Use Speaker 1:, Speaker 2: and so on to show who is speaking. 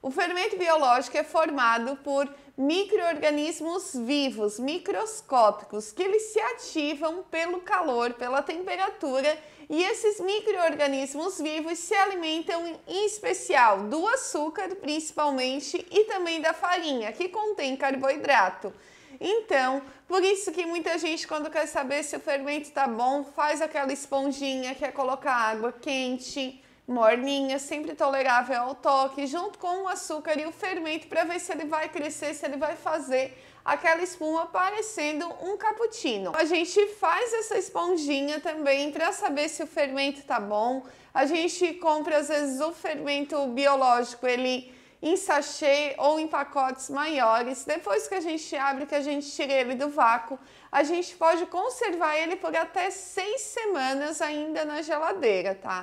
Speaker 1: O fermento biológico é formado por microorganismos vivos, microscópicos, que eles se ativam pelo calor, pela temperatura, e esses microorganismos vivos se alimentam em especial do açúcar, principalmente, e também da farinha, que contém carboidrato. Então, por isso que muita gente, quando quer saber se o fermento está bom, faz aquela esponjinha, quer é colocar água quente, morninha, sempre tolerável ao toque, junto com o açúcar e o fermento para ver se ele vai crescer, se ele vai fazer aquela espuma parecendo um cappuccino. A gente faz essa esponjinha também para saber se o fermento tá bom. A gente compra às vezes o fermento biológico, ele em sachê ou em pacotes maiores. Depois que a gente abre, que a gente tira ele do vácuo, a gente pode conservar ele por até seis semanas ainda na
Speaker 2: geladeira,
Speaker 3: tá?